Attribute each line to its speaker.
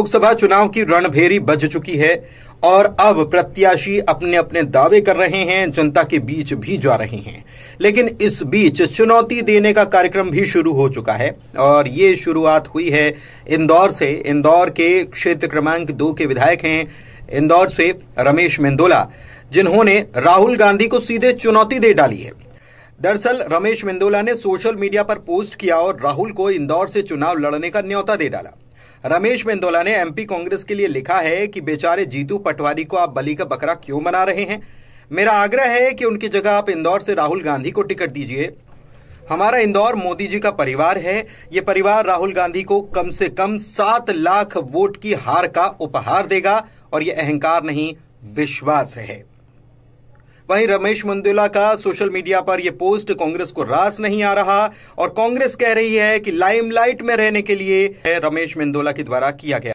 Speaker 1: लोकसभा चुनाव की रणभेरी बज चुकी है और अब प्रत्याशी अपने अपने दावे कर रहे हैं जनता के बीच भी जा रहे हैं लेकिन इस बीच चुनौती देने का कार्यक्रम भी शुरू हो चुका है और ये शुरुआत हुई है इंदौर से इंदौर के क्षेत्र क्रमांक दो के विधायक हैं इंदौर से रमेश मेंदोला जिन्होंने राहुल गांधी को सीधे चुनौती दे डाली है दरअसल रमेश मेंदोला ने सोशल मीडिया पर पोस्ट किया और राहुल को इंदौर से चुनाव लड़ने का न्योता दे डाला रमेश मेंदोला ने एमपी कांग्रेस के लिए लिखा है कि बेचारे जीतू पटवारी को आप बली का बकरा क्यों बना रहे हैं मेरा आग्रह है कि उनकी जगह आप इंदौर से राहुल गांधी को टिकट दीजिए हमारा इंदौर मोदी जी का परिवार है ये परिवार राहुल गांधी को कम से कम सात लाख वोट की हार का उपहार देगा और ये अहंकार नहीं विश्वास है वहीं रमेश मंदुला का सोशल मीडिया पर यह पोस्ट कांग्रेस को रास नहीं आ रहा और कांग्रेस कह रही है कि लाइमलाइट में रहने के लिए रमेश मंदुला के द्वारा किया गया